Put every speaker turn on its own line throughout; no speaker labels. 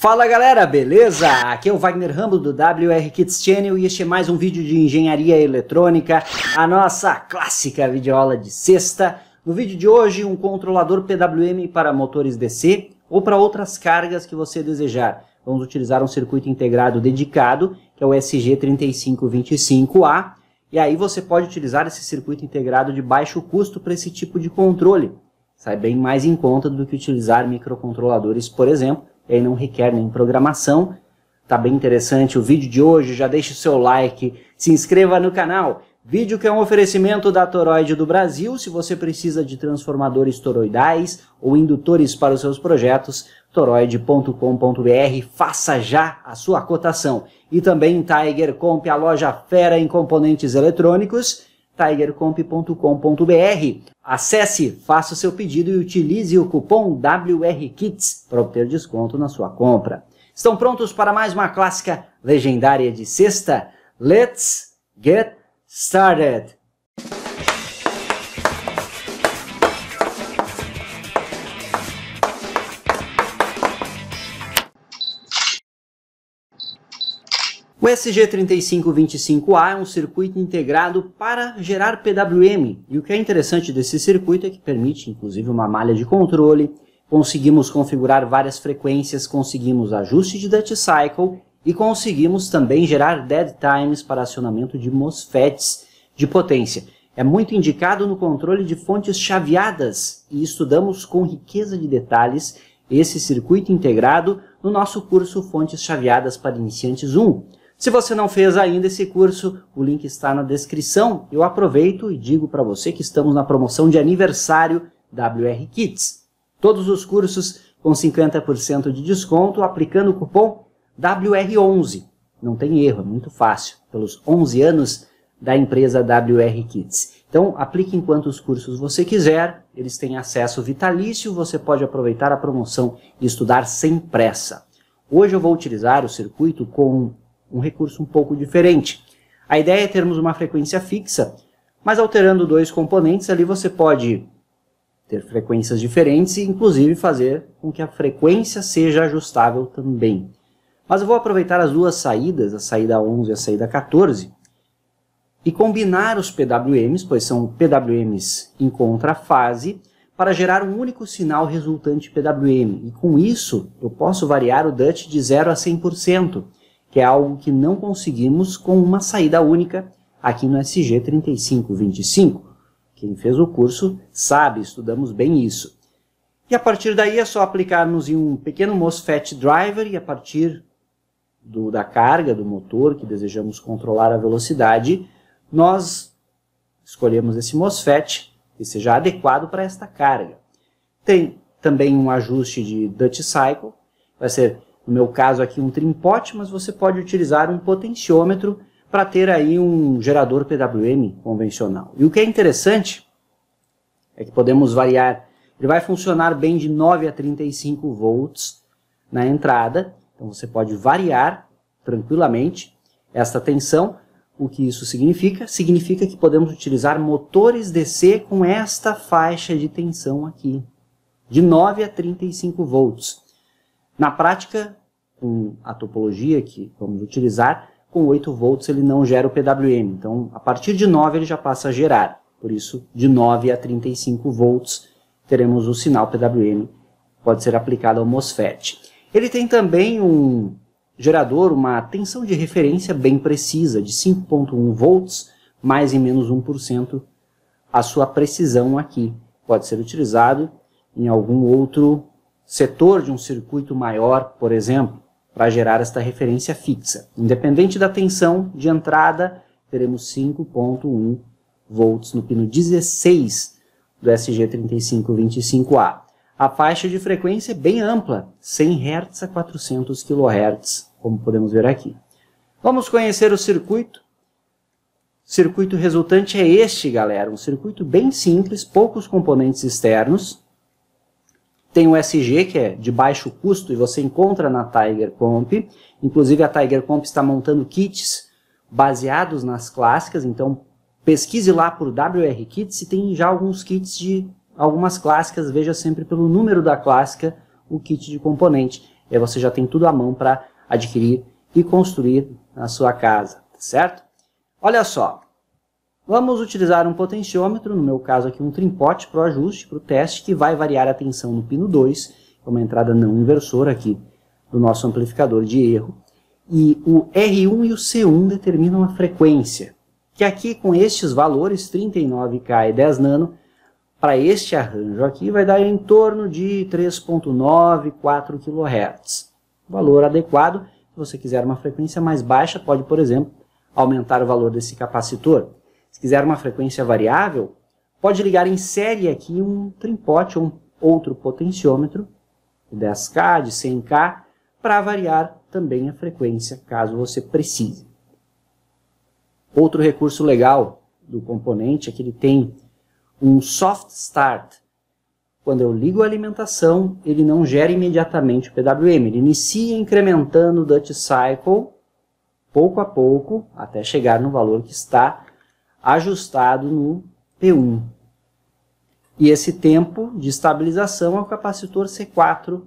Fala galera, beleza? Aqui é o Wagner Rambo do WR Kids Channel e este é mais um vídeo de engenharia eletrônica, a nossa clássica videoaula de sexta. No vídeo de hoje, um controlador PWM para motores DC ou para outras cargas que você desejar. Vamos utilizar um circuito integrado dedicado, que é o SG3525A, e aí você pode utilizar esse circuito integrado de baixo custo para esse tipo de controle. Sai bem mais em conta do que utilizar microcontroladores, por exemplo, ele não requer nem programação. Tá bem interessante o vídeo de hoje, já deixe o seu like, se inscreva no canal. Vídeo que é um oferecimento da Toroide do Brasil. Se você precisa de transformadores toroidais ou indutores para os seus projetos, toroide.com.br, faça já a sua cotação. E também Tiger Comp, a loja fera em componentes eletrônicos tigercomp.com.br. Acesse, faça o seu pedido e utilize o cupom WRKITS para obter desconto na sua compra. Estão prontos para mais uma clássica legendária de sexta? Let's get started! O SG3525A é um circuito integrado para gerar PWM, e o que é interessante desse circuito é que permite inclusive uma malha de controle, conseguimos configurar várias frequências, conseguimos ajuste de Dutch Cycle e conseguimos também gerar dead times para acionamento de MOSFETs de potência. É muito indicado no controle de fontes chaveadas e estudamos com riqueza de detalhes esse circuito integrado no nosso curso Fontes Chaveadas para Iniciantes 1. Se você não fez ainda esse curso, o link está na descrição. Eu aproveito e digo para você que estamos na promoção de aniversário WR Kids. Todos os cursos com 50% de desconto aplicando o cupom WR11. Não tem erro, é muito fácil, pelos 11 anos da empresa WR Kids. Então, aplique em quantos cursos você quiser, eles têm acesso vitalício, você pode aproveitar a promoção e estudar sem pressa. Hoje eu vou utilizar o circuito com um recurso um pouco diferente. A ideia é termos uma frequência fixa, mas alterando dois componentes ali você pode ter frequências diferentes e inclusive fazer com que a frequência seja ajustável também. Mas eu vou aproveitar as duas saídas, a saída 11 e a saída 14, e combinar os PWMs, pois são PWMs em contrafase, para gerar um único sinal resultante PWM. E com isso, eu posso variar o Dutch de 0 a 100% que é algo que não conseguimos com uma saída única aqui no SG 3525. Quem fez o curso sabe, estudamos bem isso. E a partir daí é só aplicarmos em um pequeno MOSFET driver e a partir do, da carga do motor que desejamos controlar a velocidade, nós escolhemos esse MOSFET que seja adequado para esta carga. Tem também um ajuste de Dutch Cycle, vai ser no meu caso aqui um trimpote, mas você pode utilizar um potenciômetro para ter aí um gerador PWM convencional. E o que é interessante é que podemos variar, ele vai funcionar bem de 9 a 35 volts na entrada, então você pode variar tranquilamente esta tensão. O que isso significa? Significa que podemos utilizar motores DC com esta faixa de tensão aqui, de 9 a 35 volts. Na prática, com a topologia que vamos utilizar, com 8 volts ele não gera o PWM, então a partir de 9 ele já passa a gerar. Por isso, de 9 a 35 volts teremos o sinal PWM, pode ser aplicado ao MOSFET. Ele tem também um gerador, uma tensão de referência bem precisa, de 5.1 volts, mais e menos 1%, a sua precisão aqui. Pode ser utilizado em algum outro setor de um circuito maior, por exemplo, para gerar esta referência fixa. Independente da tensão de entrada, teremos 5.1 volts no pino 16 do SG3525A. A faixa de frequência é bem ampla, 100 Hz a 400 kHz, como podemos ver aqui. Vamos conhecer o circuito. O circuito resultante é este, galera, um circuito bem simples, poucos componentes externos, tem o SG, que é de baixo custo, e você encontra na Tiger Comp. Inclusive, a Tiger Comp está montando kits baseados nas clássicas, então pesquise lá por WR Kits se tem já alguns kits de algumas clássicas, veja sempre pelo número da clássica o kit de componente. E aí você já tem tudo à mão para adquirir e construir na sua casa, tá certo? Olha só, Vamos utilizar um potenciômetro, no meu caso aqui um trimpote para o ajuste, para o teste, que vai variar a tensão no pino 2, é uma entrada não inversora aqui do nosso amplificador de erro. E o R1 e o C1 determinam a frequência, que aqui com estes valores, 39K e 10 nano, para este arranjo aqui vai dar em torno de 3.9, 4 kHz. Valor adequado, se você quiser uma frequência mais baixa, pode, por exemplo, aumentar o valor desse capacitor. Se quiser uma frequência variável, pode ligar em série aqui um trimpote ou um outro potenciômetro, de 10K, de 100K, para variar também a frequência, caso você precise. Outro recurso legal do componente é que ele tem um soft start. Quando eu ligo a alimentação, ele não gera imediatamente o PWM, ele inicia incrementando o Dutch Cycle pouco a pouco até chegar no valor que está ajustado no P1. E esse tempo de estabilização é o capacitor C4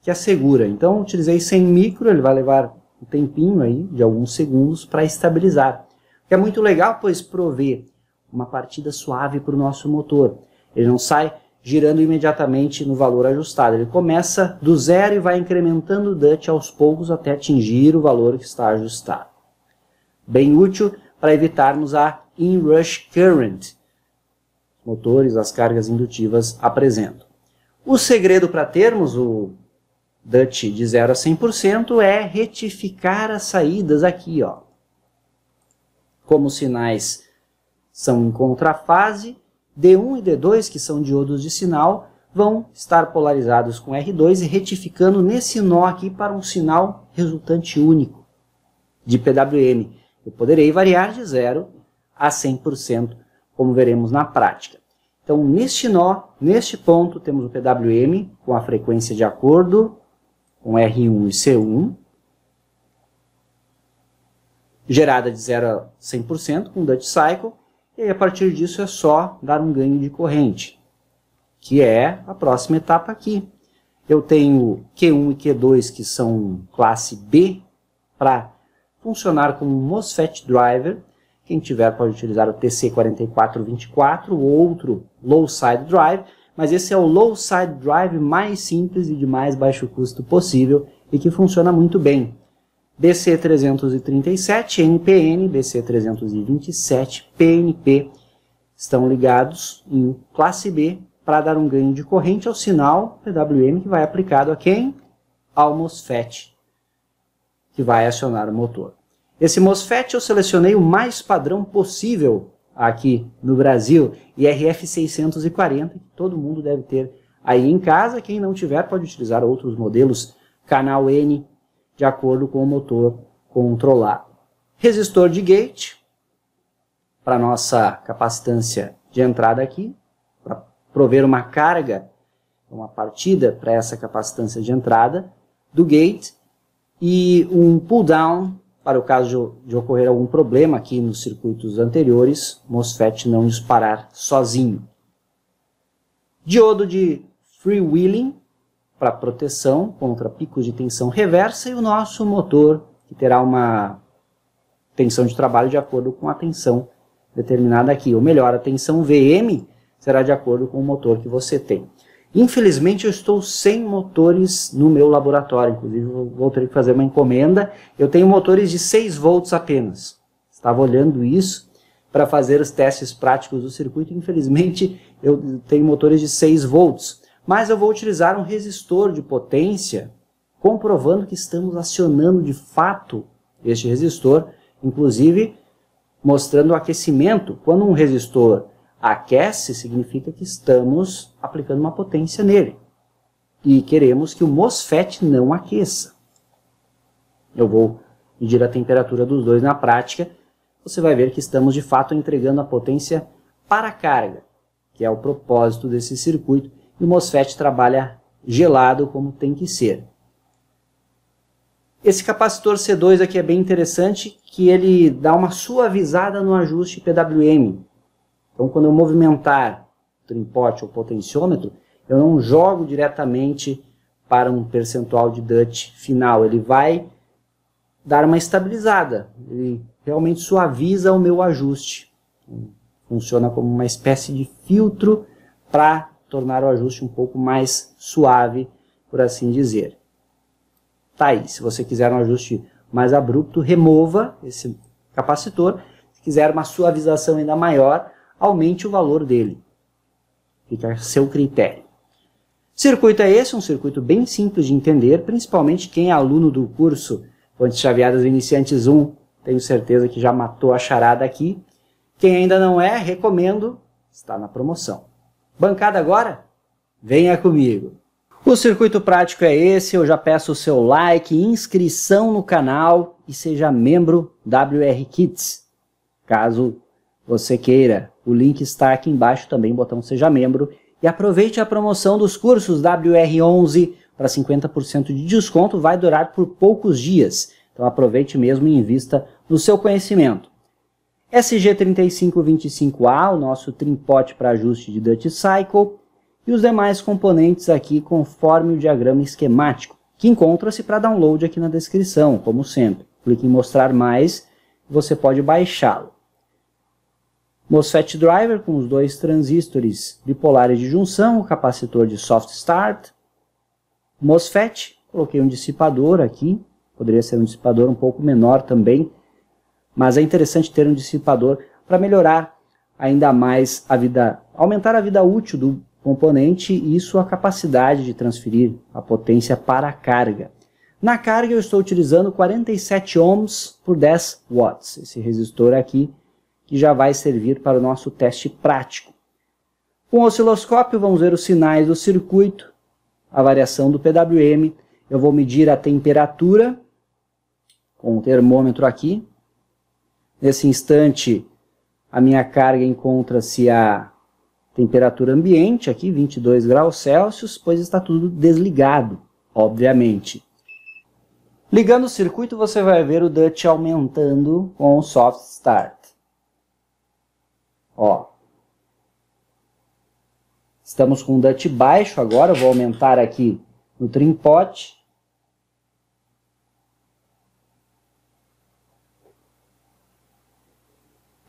que assegura. Então, utilizei 100 micro, ele vai levar um tempinho aí, de alguns segundos, para estabilizar. que é muito legal, pois provê uma partida suave para o nosso motor. Ele não sai girando imediatamente no valor ajustado. Ele começa do zero e vai incrementando o DUT aos poucos até atingir o valor que está ajustado. Bem útil para evitarmos a inrush current motores, as cargas indutivas apresentam. O segredo para termos o Dutch de 0 a 100% é retificar as saídas aqui. Ó. Como os sinais são em contrafase, D1 e D2, que são diodos de sinal, vão estar polarizados com R2 e retificando nesse nó aqui para um sinal resultante único de PWM. Eu poderei variar de 0 a 100%, como veremos na prática. Então, neste nó, neste ponto, temos o PWM com a frequência de acordo com R1 e C1, gerada de 0 a 100% com Dutch Cycle, e aí, a partir disso é só dar um ganho de corrente, que é a próxima etapa aqui. Eu tenho Q1 e Q2 que são classe B para funcionar como MOSFET driver, quem tiver pode utilizar o TC4424, outro low side drive, mas esse é o low side drive mais simples e de mais baixo custo possível e que funciona muito bem. DC337, NPN, DC327, PNP estão ligados em classe B para dar um ganho de corrente ao é sinal PWM que vai aplicado a quem? Ao MOSFET, que vai acionar o motor. Esse MOSFET eu selecionei o mais padrão possível aqui no Brasil, IRF640, que todo mundo deve ter aí em casa. Quem não tiver pode utilizar outros modelos, canal N, de acordo com o motor controlado. Resistor de gate, para nossa capacitância de entrada aqui, para prover uma carga, uma partida para essa capacitância de entrada do gate, e um pull-down para o caso de, de ocorrer algum problema aqui nos circuitos anteriores, MOSFET não disparar sozinho. Diodo de freewheeling para proteção contra picos de tensão reversa e o nosso motor que terá uma tensão de trabalho de acordo com a tensão determinada aqui, ou melhor, a tensão VM será de acordo com o motor que você tem. Infelizmente eu estou sem motores no meu laboratório, inclusive vou ter que fazer uma encomenda. Eu tenho motores de 6 volts apenas. Estava olhando isso para fazer os testes práticos do circuito, infelizmente eu tenho motores de 6 volts. Mas eu vou utilizar um resistor de potência, comprovando que estamos acionando de fato este resistor, inclusive mostrando o aquecimento. Quando um resistor aquece significa que estamos aplicando uma potência nele. E queremos que o MOSFET não aqueça. Eu vou medir a temperatura dos dois na prática. Você vai ver que estamos de fato entregando a potência para a carga, que é o propósito desse circuito. E o MOSFET trabalha gelado como tem que ser. Esse capacitor C2 aqui é bem interessante, que ele dá uma suavizada no ajuste PWM, então, quando eu movimentar o trimporte ou potenciômetro, eu não jogo diretamente para um percentual de Dutch final. Ele vai dar uma estabilizada. Ele realmente suaviza o meu ajuste. Funciona como uma espécie de filtro para tornar o ajuste um pouco mais suave, por assim dizer. Tá aí, se você quiser um ajuste mais abrupto, remova esse capacitor. Se quiser uma suavização ainda maior, aumente o valor dele. Fica a é seu critério. Circuito é esse, um circuito bem simples de entender, principalmente quem é aluno do curso Pontes Chaveadas Iniciantes 1. Tenho certeza que já matou a charada aqui. Quem ainda não é, recomendo, está na promoção. Bancada agora? Venha comigo! O circuito prático é esse, eu já peço o seu like, inscrição no canal e seja membro WR Kids, caso você queira. O link está aqui embaixo também, botão Seja Membro. E aproveite a promoção dos cursos WR11 para 50% de desconto, vai durar por poucos dias. Então aproveite mesmo e invista no seu conhecimento. SG3525A, o nosso trimpote para ajuste de Dutch Cycle, e os demais componentes aqui conforme o diagrama esquemático, que encontra-se para download aqui na descrição, como sempre. Clique em mostrar mais, você pode baixá-lo. MOSFET driver com os dois transistores bipolares de junção, o capacitor de soft start, MOSFET, coloquei um dissipador aqui, poderia ser um dissipador um pouco menor também, mas é interessante ter um dissipador para melhorar ainda mais a vida, aumentar a vida útil do componente e sua capacidade de transferir a potência para a carga. Na carga eu estou utilizando 47 ohms por 10 watts, esse resistor aqui que já vai servir para o nosso teste prático. Com o osciloscópio, vamos ver os sinais do circuito, a variação do PWM. Eu vou medir a temperatura com o termômetro aqui. Nesse instante, a minha carga encontra-se a temperatura ambiente, aqui 22 graus Celsius, pois está tudo desligado, obviamente. Ligando o circuito, você vai ver o Dutch aumentando com o Soft Start. Ó. Estamos com o DUT baixo agora, vou aumentar aqui no trim pot.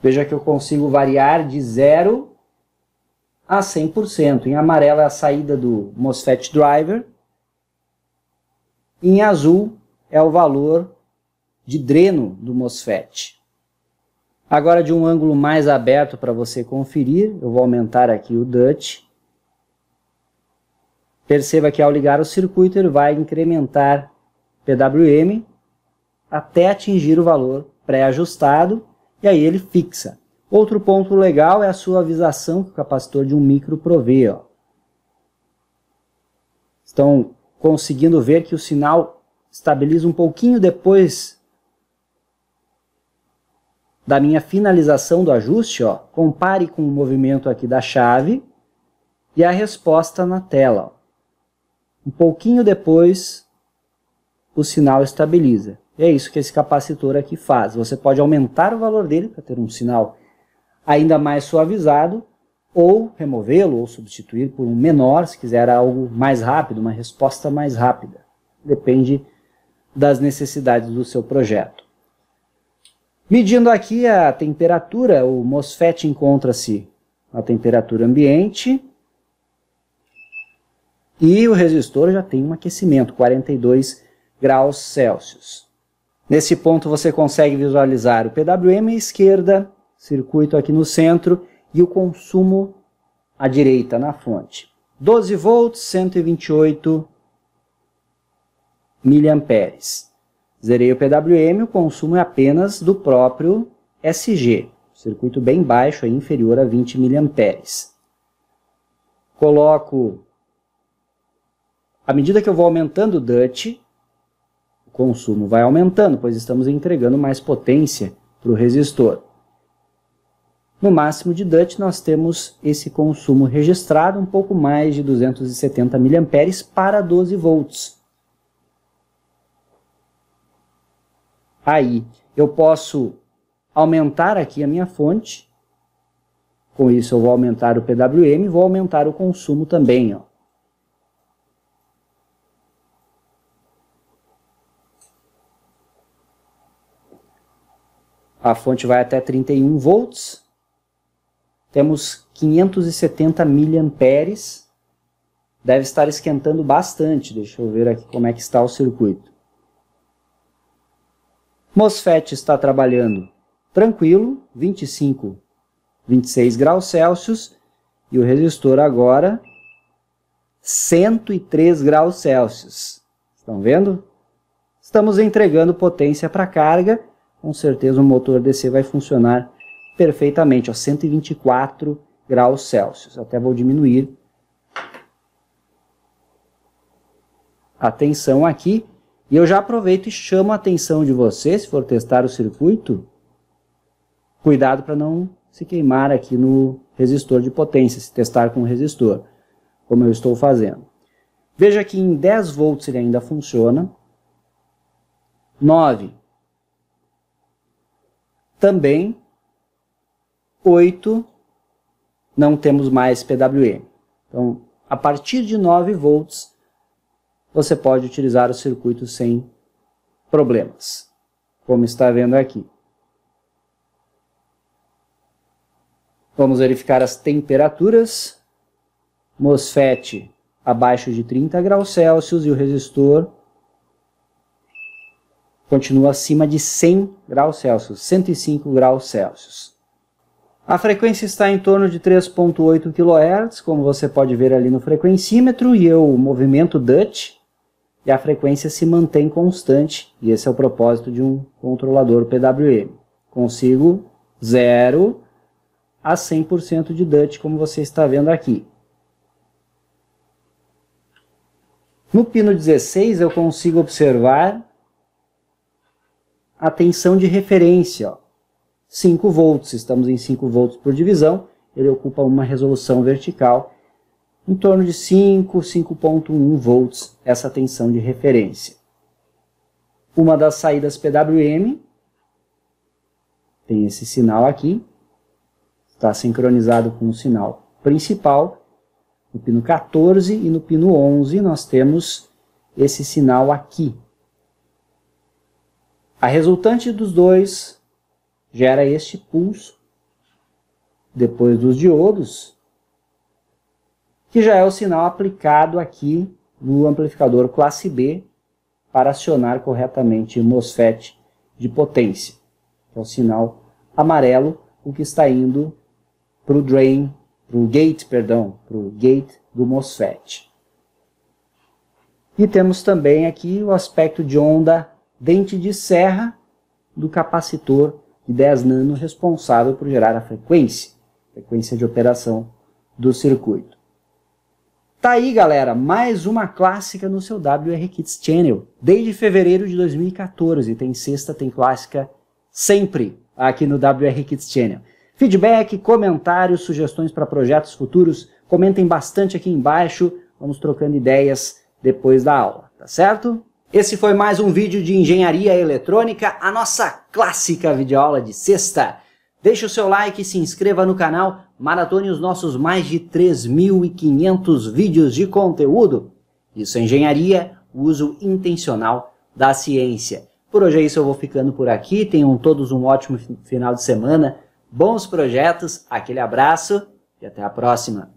Veja que eu consigo variar de 0 a 100%. Em amarelo é a saída do MOSFET driver. Em azul é o valor de dreno do MOSFET. Agora, de um ângulo mais aberto para você conferir, eu vou aumentar aqui o Dutch. Perceba que ao ligar o circuito, ele vai incrementar PWM até atingir o valor pré-ajustado e aí ele fixa. Outro ponto legal é a suavização que o capacitor de um micro provê. Ó. Estão conseguindo ver que o sinal estabiliza um pouquinho depois da minha finalização do ajuste, ó, compare com o movimento aqui da chave e a resposta na tela. Ó. Um pouquinho depois, o sinal estabiliza. E é isso que esse capacitor aqui faz. Você pode aumentar o valor dele para ter um sinal ainda mais suavizado, ou removê-lo, ou substituir por um menor, se quiser algo mais rápido, uma resposta mais rápida. Depende das necessidades do seu projeto. Medindo aqui a temperatura, o MOSFET encontra-se na temperatura ambiente e o resistor já tem um aquecimento, 42 graus Celsius. Nesse ponto você consegue visualizar o PWM à esquerda, circuito aqui no centro e o consumo à direita na fonte. 12 volts, 128 miliamperes. Zerei o PWM, o consumo é apenas do próprio SG, circuito bem baixo, é inferior a 20 mA. Coloco, à medida que eu vou aumentando o DUT, o consumo vai aumentando, pois estamos entregando mais potência para o resistor. No máximo de DUT nós temos esse consumo registrado, um pouco mais de 270 mA para 12 volts. aí eu posso aumentar aqui a minha fonte, com isso eu vou aumentar o PWM e vou aumentar o consumo também. Ó. A fonte vai até 31 volts, temos 570 miliamperes, deve estar esquentando bastante, deixa eu ver aqui como é que está o circuito. Mosfet está trabalhando tranquilo, 25, 26 graus Celsius, e o resistor agora 103 graus Celsius. Estão vendo? Estamos entregando potência para carga, com certeza o motor DC vai funcionar perfeitamente, ó, 124 graus Celsius. Até vou diminuir a tensão aqui e eu já aproveito e chamo a atenção de você, se for testar o circuito, cuidado para não se queimar aqui no resistor de potência, se testar com resistor, como eu estou fazendo. Veja que em 10 volts ele ainda funciona. 9. Também. 8. Não temos mais PWM. Então, a partir de 9 volts, você pode utilizar o circuito sem problemas, como está vendo aqui. Vamos verificar as temperaturas. MOSFET abaixo de 30 graus Celsius e o resistor continua acima de 100 graus Celsius, 105 graus Celsius. A frequência está em torno de 3.8 kHz, como você pode ver ali no frequencímetro, e o movimento Dutch e a frequência se mantém constante, e esse é o propósito de um controlador PWM. Consigo 0 a 100% de DUT, como você está vendo aqui. No pino 16 eu consigo observar a tensão de referência, ó, 5 volts, estamos em 5 volts por divisão, ele ocupa uma resolução vertical em torno de 5, 5.1 volts, essa tensão de referência. Uma das saídas PWM, tem esse sinal aqui, está sincronizado com o sinal principal. No pino 14 e no pino 11 nós temos esse sinal aqui. A resultante dos dois gera este pulso. Depois dos diodos, que já é o sinal aplicado aqui no amplificador classe B para acionar corretamente o MOSFET de potência, que é o sinal amarelo, o que está indo para o drain, para o gate, perdão, para o gate do MOSFET. E temos também aqui o aspecto de onda dente de serra do capacitor de 10 nano responsável por gerar a frequência, frequência de operação do circuito. Tá aí, galera, mais uma clássica no seu WR Kids Channel. Desde fevereiro de 2014, tem sexta, tem clássica sempre aqui no WR Kids Channel. Feedback, comentários, sugestões para projetos futuros, comentem bastante aqui embaixo, vamos trocando ideias depois da aula, tá certo? Esse foi mais um vídeo de engenharia eletrônica, a nossa clássica videoaula de sexta. Deixe o seu like, se inscreva no canal, maratone os nossos mais de 3.500 vídeos de conteúdo. Isso é engenharia, uso intencional da ciência. Por hoje é isso, eu vou ficando por aqui. Tenham todos um ótimo final de semana, bons projetos, aquele abraço e até a próxima.